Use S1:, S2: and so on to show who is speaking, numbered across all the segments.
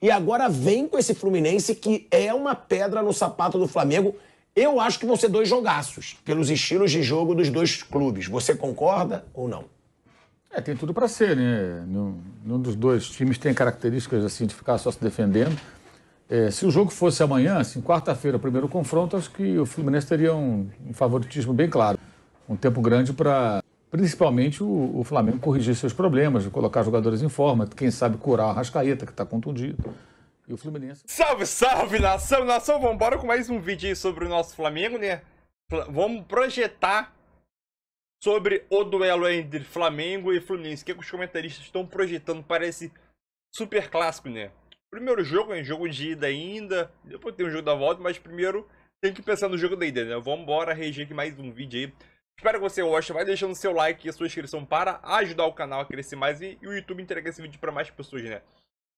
S1: e agora vem com esse Fluminense que é uma pedra no sapato do Flamengo. Eu acho que vão ser dois jogaços, pelos estilos de jogo dos dois clubes. Você concorda
S2: ou não? É, tem tudo para ser, né? Nenhum, dos dois times tem características assim de ficar só se defendendo. É, se o jogo fosse amanhã, assim, quarta-feira, o primeiro confronto, acho que o Fluminense teria um, um favoritismo bem claro. Um tempo grande para principalmente o, o, Flamengo corrigir seus problemas, colocar jogadores em forma, quem sabe curar a Rascaeta, que está contundido.
S3: E o Fluminense. Salve, salve, nação! Nação, vamos embora com mais um vídeo aí sobre o nosso Flamengo, né? Vamos projetar sobre o duelo entre Flamengo e Fluminense. O que, é que os comentaristas estão projetando para esse super clássico, né? Primeiro jogo, é jogo de ida ainda. Depois tem o jogo da volta, mas primeiro tem que pensar no jogo da ida, né? Vamos embora, reger aqui mais um vídeo aí Espero que você goste, vai deixando seu like e sua inscrição para ajudar o canal a crescer mais e, e o YouTube entregar esse vídeo para mais pessoas, né?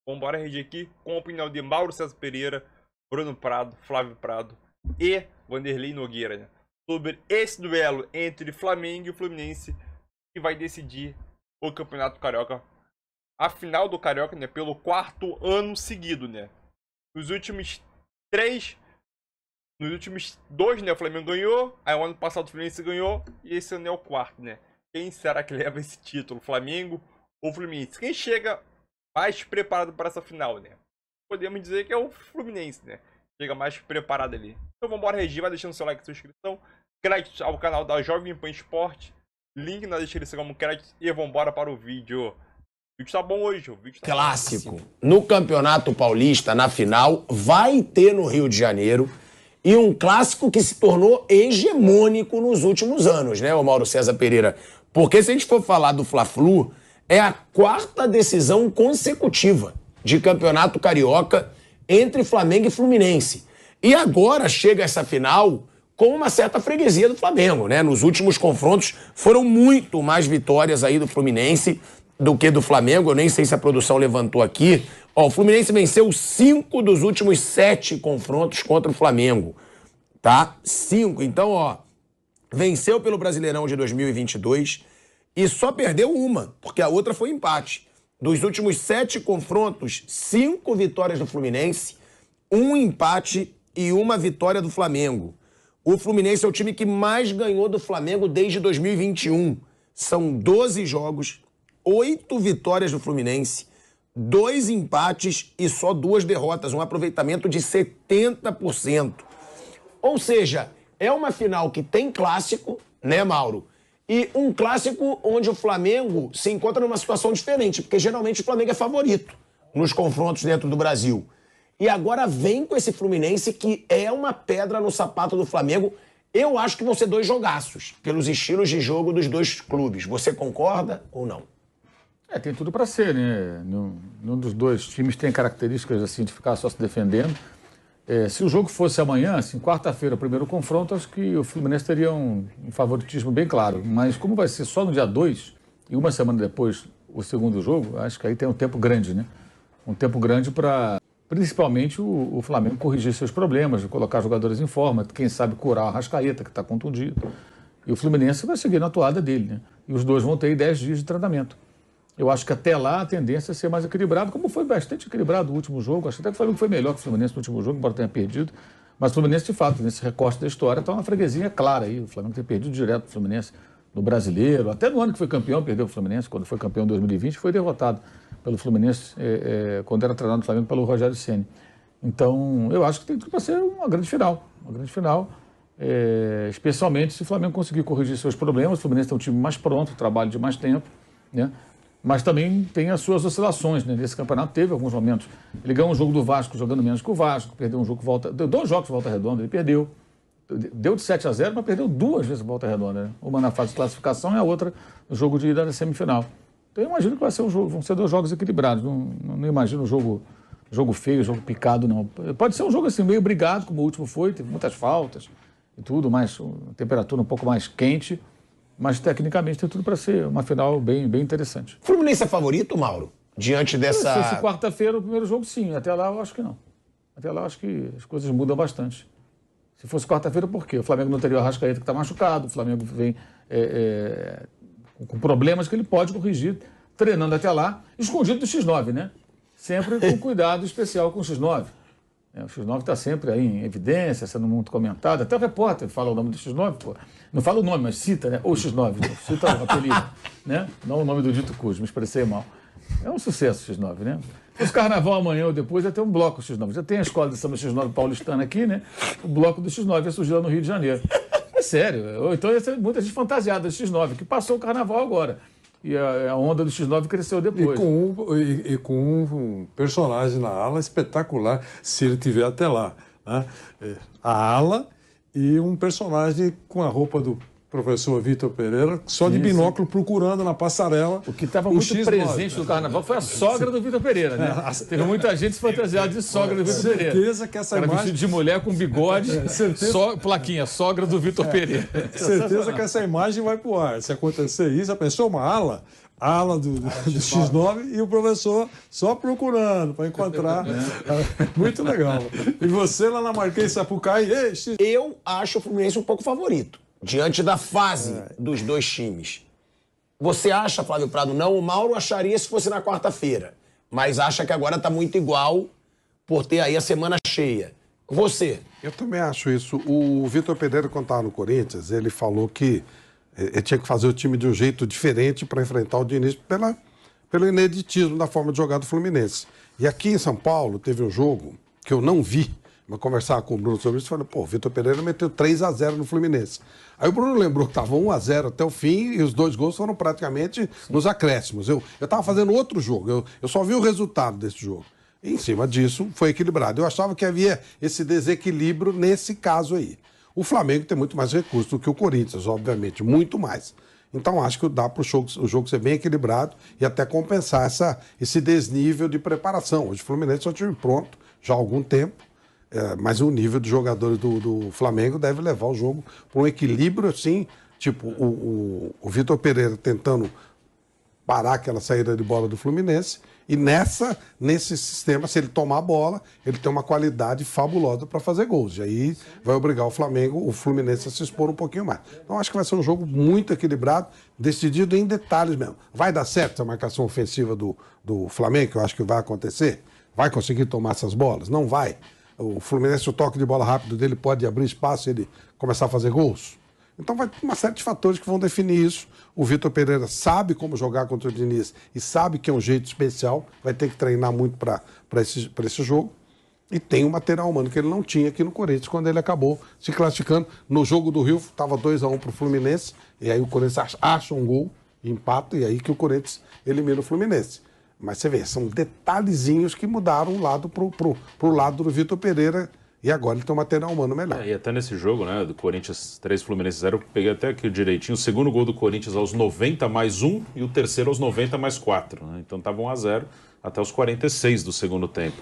S3: Vamos embora aqui com a opinião de Mauro César Pereira, Bruno Prado, Flávio Prado e Vanderlei Nogueira, né? Sobre esse duelo entre Flamengo e Fluminense que vai decidir o Campeonato Carioca. A final do Carioca, né? Pelo quarto ano seguido, né? Nos últimos três nos últimos dois, né? O Flamengo ganhou. Aí o ano passado o Fluminense ganhou. E esse ano é o quarto, né? Quem será que leva esse título? Flamengo ou Fluminense? Quem chega mais preparado para essa final, né? Podemos dizer que é o Fluminense, né? Chega mais preparado ali. Então vambora, Regi. Vai deixando seu like e sua inscrição. Crédito ao canal da Jovem Pan Esporte. Link na descrição como crédito. E vambora para o vídeo. O vídeo tá bom hoje, o vídeo tá
S1: Clássico. Bom. No Campeonato Paulista, na final, vai ter no Rio de Janeiro e um clássico que se tornou hegemônico nos últimos anos, né, o Mauro César Pereira? Porque se a gente for falar do Fla-Flu, é a quarta decisão consecutiva de campeonato carioca entre Flamengo e Fluminense. E agora chega essa final com uma certa freguesia do Flamengo, né? Nos últimos confrontos foram muito mais vitórias aí do Fluminense do que do Flamengo. Eu nem sei se a produção levantou aqui. Ó, o Fluminense venceu cinco dos últimos sete confrontos contra o Flamengo. Tá? Cinco. Então, ó, venceu pelo Brasileirão de 2022 e só perdeu uma, porque a outra foi empate. Dos últimos sete confrontos, cinco vitórias do Fluminense, um empate e uma vitória do Flamengo. O Fluminense é o time que mais ganhou do Flamengo desde 2021. São 12 jogos oito vitórias do Fluminense, dois empates e só duas derrotas, um aproveitamento de 70%. Ou seja, é uma final que tem clássico, né, Mauro? E um clássico onde o Flamengo se encontra numa situação diferente, porque geralmente o Flamengo é favorito nos confrontos dentro do Brasil. E agora vem com esse Fluminense que é uma pedra no sapato do Flamengo. Eu acho que vão ser dois jogaços, pelos estilos de jogo dos dois clubes. Você concorda
S2: ou não? É, tem tudo para ser, né? Nenhum, dos dois times tem características assim de ficar só se defendendo. É, se o jogo fosse amanhã, assim, quarta-feira, o primeiro confronto, acho que o Fluminense teria um, um favoritismo bem claro. Mas como vai ser só no dia 2 e uma semana depois o segundo jogo, acho que aí tem um tempo grande, né? Um tempo grande para, principalmente, o, o, Flamengo corrigir seus problemas, colocar jogadores em forma, quem sabe curar a Rascaeta, que está contundido. E o Fluminense vai seguir na toada dele, né? E os dois vão ter 10 dias de tratamento. Eu acho que até lá a tendência é ser mais equilibrado, como foi bastante equilibrado o último jogo. Acho até que o Flamengo foi melhor que o Fluminense no último jogo, embora tenha perdido. Mas o Fluminense, de fato, nesse recorte da história, está uma freguesia clara aí. O Flamengo tem perdido direto o Fluminense no brasileiro. Até no ano que foi campeão, perdeu o Fluminense. Quando foi campeão em 2020, foi derrotado pelo Fluminense, é, é, quando era treinado no Flamengo pelo Rogério Ceni. Então, eu acho que tem tudo para ser uma grande final. Uma grande final. É, especialmente se o Flamengo conseguir corrigir seus problemas. O Fluminense tem é um time mais pronto, trabalho de mais tempo. Né? mas também tem as suas oscilações. Né? Nesse campeonato teve alguns momentos. Ele ganhou um jogo do Vasco jogando menos que o Vasco, perdeu um jogo volta. Deu dois jogos de volta redonda, ele perdeu. Deu de 7 a 0, mas perdeu duas vezes volta redonda. Né? Uma na fase de classificação e a outra no jogo de ida na semifinal. Então eu imagino que vai ser um jogo, vão ser dois jogos equilibrados. Não, não, não imagino um jogo, jogo feio, jogo picado, não. Pode ser um jogo assim, meio brigado, como o último foi, teve muitas faltas e tudo, mas temperatura um pouco mais quente. Mas tecnicamente tem tudo para ser uma final bem, bem interessante. Fluminense é favorito, Mauro?
S1: Diante dessa. Se,
S2: quarta-feira o primeiro jogo, sim. Até lá eu acho que não. Até lá eu acho que as coisas mudam bastante. Se fosse quarta-feira, por quê? O Flamengo não teria o Arrascaeta que está machucado, o Flamengo vem é, é, com problemas que ele pode corrigir treinando até lá, escondido do X9, né? Sempre com cuidado especial com o X9. É, o X9 está sempre aí em evidência, sendo muito comentado. Até o repórter fala o nome do X9, pô. Não fala o nome, mas cita, né? Ou X9, né? cita o apelido, né? Não o nome do dito cujo, me expressei mal. É um sucesso o X9, né? Os carnaval amanhã ou depois já é tem um bloco X9. Já tem a escola de samba X9 paulistana aqui, né? O bloco do X9 ia é surgir lá no Rio de Janeiro. É sério. Ou então ia ser muita gente fantasiada do X9, que passou o carnaval agora. E a, a onda do X9 cresceu depois. E
S4: com, um, e, e com um personagem na ala espetacular, se ele tiver até lá. Né? É, a ala e um personagem com a roupa do professor Vitor Pereira, só de binóculo procurando na passarela.
S2: O que estava muito X9. presente no carnaval foi a sogra do Vitor Pereira, né? É, Teve muita gente se fantasiada de sogra do Vitor Pereira. Certeza que essa imagem imagem. vestido de mulher com bigode, so... É, plaquinha, sogra do Vitor é, Pereira. Certeza que
S4: essa imagem vai pro ar. Se acontecer isso, a pessoa, uma ala, ala do, do, do, X9 e o professor só procurando para encontrar. Muito legal. E você lá na Marquês Sapucaí, ei, X... Eu acho o Fluminense
S1: um pouco favorito diante da fase é. dos dois times. Você acha, Flávio Prado, não? O Mauro acharia se fosse na quarta-feira, mas acha que agora está muito igual por ter aí a semana cheia. Você?
S5: Eu também acho isso. O Vitor Pereira, quando estava no Corinthians, ele falou que eh, ele tinha que fazer o time de um jeito diferente para enfrentar o Diniz pela, pelo ineditismo da forma de jogar do Fluminense. E aqui em São Paulo teve um jogo que eu não vi, mas conversava com o Bruno sobre isso, falei, pô, o Vitor Pereira meteu 3 a 0 no Fluminense. Aí o Bruno lembrou que estava 1 a 0 até o fim e os dois gols foram praticamente nos acréscimos. Eu estava fazendo outro jogo, eu, eu só vi o resultado desse jogo. E, em cima disso, foi equilibrado. Eu achava que havia esse desequilíbrio nesse caso aí. O Flamengo tem muito mais recursos do que o Corinthians, obviamente, muito mais. Então acho que dá para o jogo, ser bem equilibrado e até compensar essa, esse desnível de preparação. Hoje o Fluminense é um time pronto já há algum tempo é, mas o nível dos jogadores do, do Flamengo deve levar o jogo para um equilíbrio assim, tipo o, o, o Vitor Pereira tentando parar aquela saída de bola do Fluminense. E nessa, nesse sistema, se ele tomar a bola, ele tem uma qualidade fabulosa para fazer gols. E aí vai obrigar o Flamengo, o Fluminense a se expor um pouquinho mais. Então acho que vai ser um jogo muito equilibrado, decidido em detalhes mesmo. Vai dar certo a marcação ofensiva do, do Flamengo, que eu acho que vai acontecer? Vai conseguir tomar essas bolas? Não vai o Fluminense, o toque de bola rápido dele pode abrir espaço e ele começar a fazer gols? Então vai ter uma série de fatores que vão definir isso. O Vitor Pereira sabe como jogar contra o Diniz e sabe que é um jeito especial, vai ter que treinar muito para esse, esse jogo. E tem um material humano que ele não tinha aqui no Corinthians quando ele acabou se classificando. No jogo do Rio estava 2 a 1 um para o Fluminense, e aí o Corinthians acha um gol, empata, e aí que o Corinthians elimina o Fluminense. Mas você vê, são detalhezinhos que mudaram o lado pro, pro, pro lado do Vitor Pereira. E agora ele tem um material humano melhor.
S6: É, e até nesse jogo, né, do Corinthians 3, Fluminense 0, eu peguei até aqui direitinho. O segundo gol do Corinthians aos 90 mais 1 e o terceiro aos 90 mais 4. Né? Então tava 1 a 0 até os 46 do segundo tempo.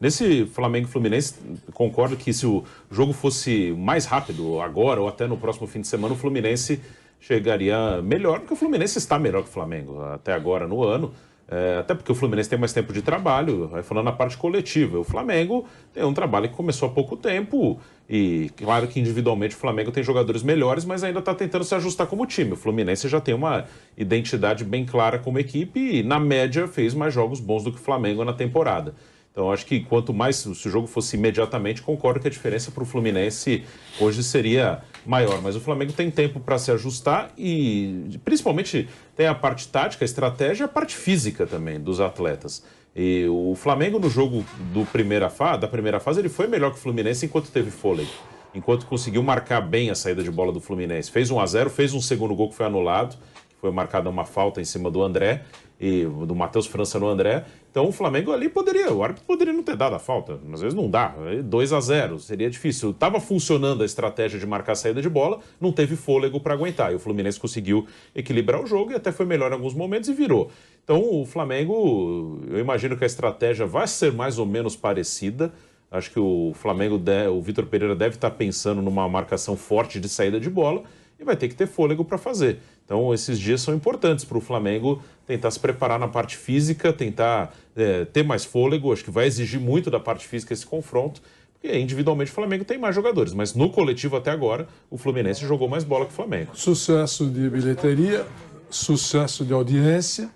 S6: Nesse Flamengo Fluminense, concordo que se o jogo fosse mais rápido agora ou até no próximo fim de semana, o Fluminense chegaria melhor, porque o Fluminense está melhor que o Flamengo até agora no ano. É, até porque o Fluminense tem mais tempo de trabalho, aí falando na parte coletiva. O Flamengo tem um trabalho que começou há pouco tempo e, claro que individualmente o Flamengo tem jogadores melhores, mas ainda está tentando se ajustar como time. O Fluminense já tem uma identidade bem clara como equipe e, na média, fez mais jogos bons do que o Flamengo na temporada. Então, acho que quanto mais, se o jogo fosse imediatamente, concordo que a diferença para o Fluminense hoje seria maior. Mas o Flamengo tem tempo para se ajustar e, principalmente, tem a parte tática, a estratégia, a parte física também dos atletas. E o Flamengo, no jogo do primeira da primeira fase, ele foi melhor que o Fluminense enquanto teve fôlego. Enquanto conseguiu marcar bem a saída de bola do Fluminense. Fez um a 0 fez um segundo gol que foi anulado foi marcada uma falta em cima do André e do Matheus França no André. Então o Flamengo ali poderia, o árbitro poderia não ter dado a falta, às vezes não dá, 2 é a 0 seria difícil. Tava funcionando a estratégia de marcar a saída de bola, não teve fôlego para aguentar. E o Fluminense conseguiu equilibrar o jogo e até foi melhor em alguns momentos e virou. Então o Flamengo, eu imagino que a estratégia vai ser mais ou menos parecida. Acho que o Flamengo, o Vitor Pereira deve estar tá pensando numa marcação forte de saída de bola e vai ter que ter fôlego para fazer. Então, esses dias são importantes para o Flamengo tentar se preparar na parte física, tentar é, ter mais fôlego. Acho que vai exigir muito da parte física esse confronto. E individualmente o Flamengo tem mais jogadores, mas no coletivo até agora o Fluminense jogou mais bola que o Flamengo.
S4: Sucesso de bilheteria, sucesso de audiência.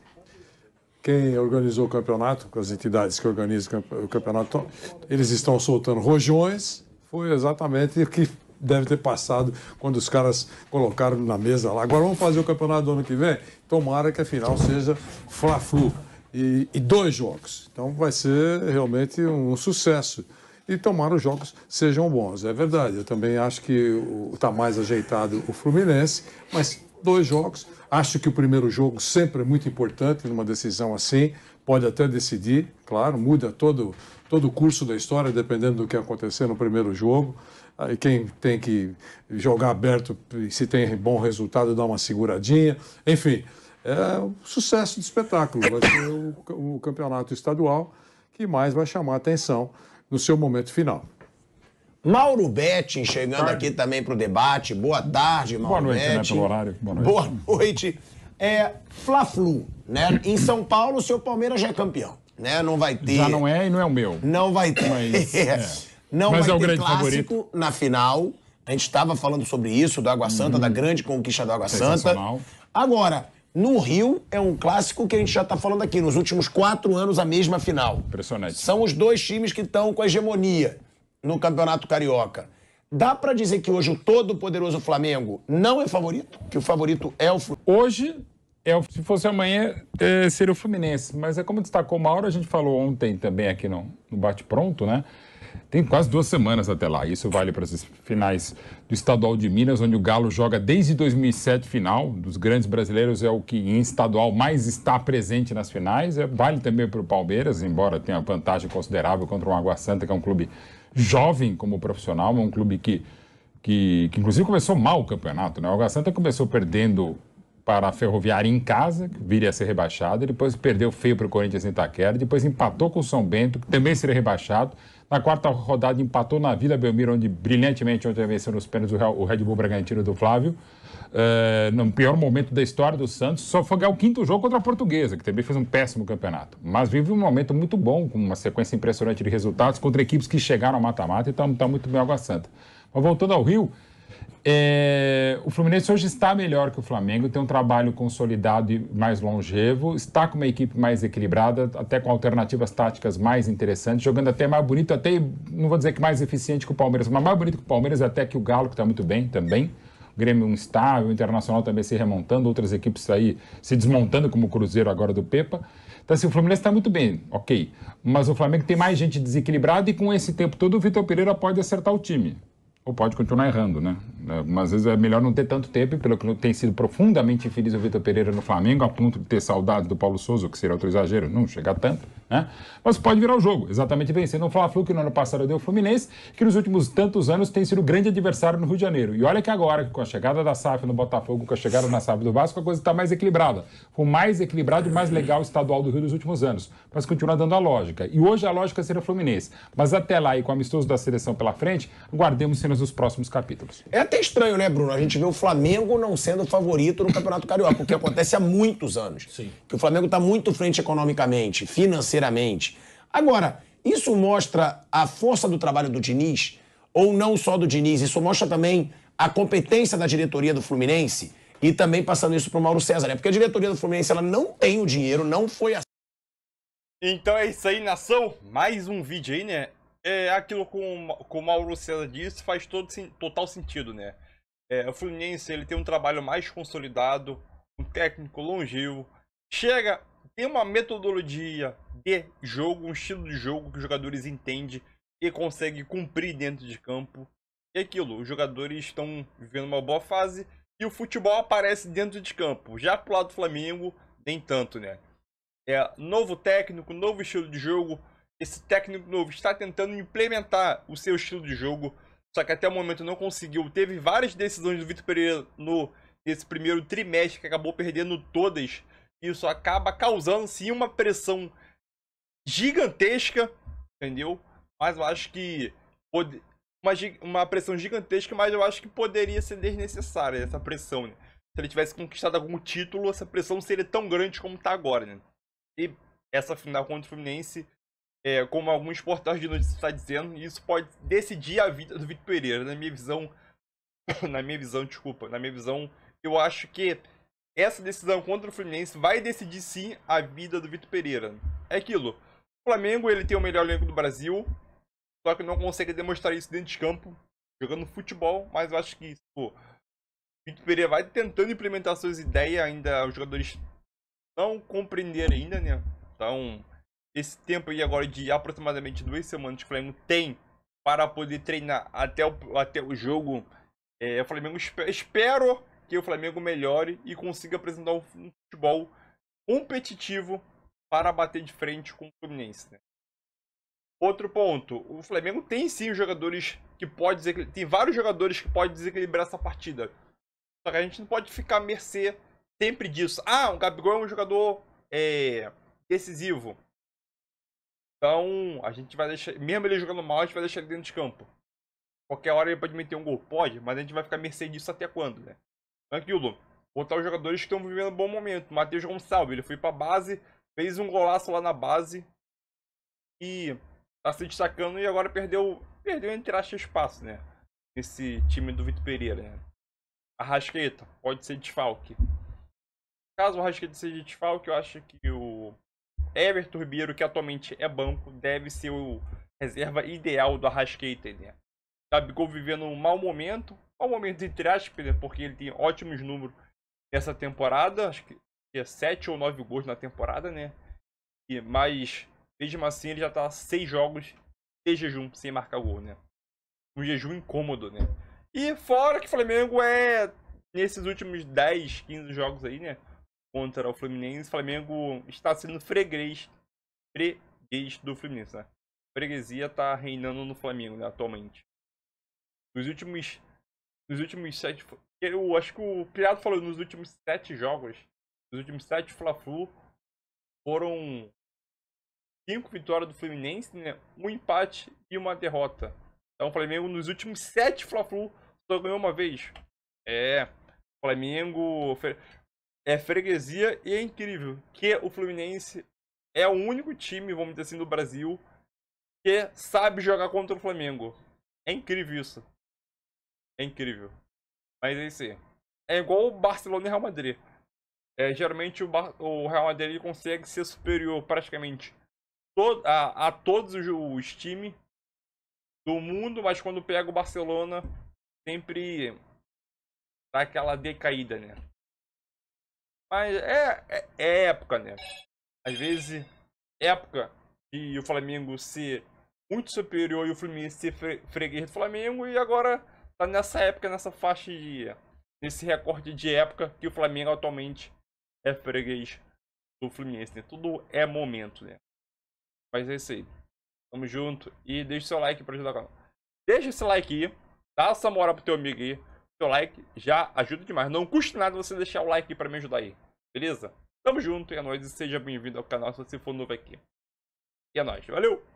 S4: Quem organizou o campeonato, com as entidades que organizam o campeonato, eles estão soltando rojões. Foi exatamente o que deve ter passado quando os caras colocaram na mesa lá. Agora vamos fazer o campeonato do ano que vem? Tomara que a final seja Fla-Flu. E, e, dois jogos. Então vai ser realmente um sucesso. E tomara os jogos sejam bons. É verdade, eu também acho que está mais ajeitado o Fluminense, mas dois jogos. Acho que o primeiro jogo sempre é muito importante numa decisão assim. Pode até decidir, claro, muda todo, todo o curso da história, dependendo do que acontecer no primeiro jogo. Aí ah, quem tem que jogar aberto, se tem bom resultado, dá uma seguradinha. Enfim, é um sucesso de espetáculo. Vai ser o, o campeonato estadual que mais vai chamar a atenção no seu momento final. Mauro Betting chegando aqui também para o debate.
S1: Boa tarde, Mauro Boa noite, Betting. né, pelo horário. Boa noite. Boa noite. É, Fla-Flu, né? Em São Paulo, o seu Palmeiras já é campeão, né? Não vai ter... Já não é e não é o meu. Não vai ter... Mas é. é, não Mas vai é o ter grande clássico favorito. na final. A gente estava falando sobre isso, do Água Santa, da uhum. grande conquista do Água Santa. Agora, no Rio, é um clássico que a gente já está falando aqui. Nos últimos quatro anos, a mesma final. Impressionante. São os dois times que estão com a hegemonia no Campeonato Carioca. Dá para dizer que hoje o todo-poderoso
S7: Flamengo não é favorito? Que o favorito é o Fluminense? Hoje, é o... se fosse amanhã, é, seria o Fluminense. Mas é como destacou Mauro, a gente falou ontem também aqui no, no Bate Pronto, né? Tem quase duas semanas até lá. Isso vale para as finais do estadual de Minas, onde o Galo joga desde 2007 final. Dos grandes brasileiros é o que em estadual mais está presente nas finais. É, vale também para o Palmeiras, embora tenha vantagem considerável contra o Água Santa, que é um clube jovem como profissional, é um clube que, que, que inclusive começou mal o campeonato. Né? O Água Santa começou perdendo para a Ferroviária em casa, que viria a ser rebaixado, depois perdeu feio para o Corinthians em Itaquera, depois empatou com o São Bento, que também seria rebaixado. Na quarta rodada empatou na Vila Belmiro, onde brilhantemente ontem venceu nos pênaltis o Red Bull Bragantino do Flávio. Eh, no pior momento da história do Santos, só foi ganhar o quinto jogo contra a Portuguesa, que também fez um péssimo campeonato. Mas vive um momento muito bom, com uma sequência impressionante de resultados contra equipes que chegaram ao mata-mata e está tá muito bem Água Santa. Mas voltando ao Rio, é, o Fluminense hoje está melhor que o Flamengo, tem um trabalho consolidado e mais longevo, está com uma equipe mais equilibrada, até com alternativas táticas mais interessantes, jogando até mais bonito, até não vou dizer que mais eficiente que o Palmeiras, mas mais bonito que o Palmeiras, até que o Galo, que está muito bem também. Grêmio instável, Internacional também se remontando, outras equipes aí se desmontando, como o Cruzeiro agora do Pepa. Então, assim, o Fluminense está muito bem, ok. Mas o Flamengo tem mais gente desequilibrada e com esse tempo todo o Vitor Pereira pode acertar o time. Ou pode continuar errando, né? Algumas né? vezes é melhor não ter tanto tempo, pelo que tem sido profundamente infeliz o Vitor Pereira no Flamengo, a ponto de ter saudade do Paulo Souza, que seria outro exagero, não chegar tanto, né? Mas pode virar o jogo, exatamente vencendo o Fla-Flu, que no ano passado deu o Fluminense, que nos últimos tantos anos tem sido grande adversário no Rio de Janeiro. E olha que agora, com a chegada da SAF no Botafogo, com a chegada da SAF do Vasco, a coisa está mais equilibrada. Foi mais equilibrado e mais legal estadual do Rio dos últimos anos, mas continua dando a lógica. E hoje a lógica será o Fluminense. Mas até lá, e com o amistoso da seleção pela frente, guardemos cenas dos próximos capítulos. É até até estranho, né,
S1: Bruno? A gente vê o Flamengo não sendo o favorito no Campeonato Carioca, porque acontece há muitos anos. Sim. Que o Flamengo está muito frente economicamente, financeiramente. Agora, isso mostra a força do trabalho do Diniz, ou não só do Diniz, isso mostra também a competência da diretoria do Fluminense e também passando isso para o Mauro César, né? Porque a diretoria do Fluminense ela não tem o dinheiro, não foi assim.
S3: Então é isso aí, nação. Mais um vídeo aí, né? é aquilo com o Mauro César disse, faz todo, total sentido, né? É, o Fluminense ele tem um trabalho mais consolidado, um técnico longevo, chega, tem uma metodologia de jogo, um estilo de jogo que os jogadores entendem e conseguem cumprir dentro de campo. E é aquilo, os jogadores estão vivendo uma boa fase e o futebol aparece dentro de campo. Já pro lado do Flamengo, nem tanto, né? É, novo técnico, novo estilo de jogo, esse técnico novo está tentando implementar o seu estilo de jogo, só que até o momento não conseguiu. Teve várias decisões do Vitor Pereira no, nesse primeiro trimestre que acabou perdendo todas. Isso acaba causando sim uma pressão gigantesca, entendeu? Mas eu acho que pode, uma, uma pressão gigantesca, mas eu acho que poderia ser desnecessária essa pressão. Né? Se ele tivesse conquistado algum título, essa pressão seria tão grande como está agora, né? E essa final contra o Fluminense é, como alguns portais de notícias está dizendo, isso pode decidir a vida do Vitor Pereira. Na minha visão, na minha visão, desculpa, na minha visão, eu acho que essa decisão contra o Fluminense vai decidir sim a vida do Vitor Pereira. É aquilo. O Flamengo ele tem o melhor elenco do Brasil, só que não consegue demonstrar isso dentro de campo, jogando futebol, mas eu acho que pô, Vitor Pereira vai tentando implementar suas ideias, ainda os jogadores não compreenderam ainda, né? Então, esse tempo aí agora de aproximadamente duas semanas que o Flamengo tem para poder treinar até o, até o jogo, é, o Flamengo espero que o Flamengo melhore e consiga apresentar um futebol competitivo para bater de frente com o Fluminense. Né? Outro ponto, o Flamengo tem sim jogadores que pode tem vários jogadores que podem desequilibrar essa partida. Só que a gente não pode ficar à mercê sempre disso. Ah, o Gabigol é um jogador é, decisivo. Então, a gente vai deixar, mesmo ele jogando mal, a gente vai deixar ele dentro de campo. Qualquer hora ele pode meter um gol, pode, mas a gente vai ficar mercê disso até quando, né? Tranquilo. Botar os jogadores que estão vivendo um bom momento. Matheus Gonçalves, ele foi pra base, fez um golaço lá na base e tá se destacando e agora perdeu, perdeu entre aspas espaço, né? Esse time do Vitor Pereira, né? Arrasqueta, pode ser desfalque. Caso o Arrasqueta seja desfalque, eu acho que o Everton Ribeiro, que atualmente é banco, deve ser o reserva ideal do Arrascaeta, né? Gabigol vivendo um mau momento, mau momento entre aspas, né? porque ele tem ótimos números nessa temporada, acho que é 7 ou 9 gols na temporada, né? E, mas, mesmo assim, ele já tá 6 jogos de jejum, sem marcar gol, né? Um jejum incômodo, né? E fora que o Flamengo é, nesses últimos 10, 15 jogos aí, né? contra o Fluminense, o Flamengo está sendo freguês, freguês do Fluminense, né? Freguesia está reinando no Flamengo, né, atualmente. Nos últimos, nos últimos sete, eu acho que o Criado falou nos últimos sete jogos, nos últimos sete Fla-Flu, foram cinco vitórias do Fluminense, né? Um empate e uma derrota. Então o Flamengo nos últimos sete Fla-Flu só ganhou uma vez. É, Flamengo é freguesia e é incrível que o Fluminense é o único time, vamos dizer assim, do Brasil que sabe jogar contra o Flamengo. É incrível isso. É incrível. Mas é isso aí. É igual o Barcelona e Real Madrid. É, geralmente o, Bar o Real Madrid consegue ser superior praticamente a, a, todos os, os times do mundo, mas quando pega o Barcelona, sempre dá aquela decaída, né? Mas é, é, é época, né? Às vezes, época de o Flamengo ser muito superior e o Fluminense ser fre freguês do Flamengo e agora tá nessa época, nessa faixa de. nesse recorte de época que o Flamengo atualmente é freguês do Fluminense, né? Tudo é momento, né? Mas é isso aí. Tamo junto e deixa seu like pra ajudar o canal. Deixa esse like aí, dá essa moral pro teu amigo aí o like já ajuda demais. Não custa nada você deixar o like para me ajudar aí, beleza? Tamo junto e é nóis e seja bem-vindo ao canal se você for novo aqui. E é nóis, valeu!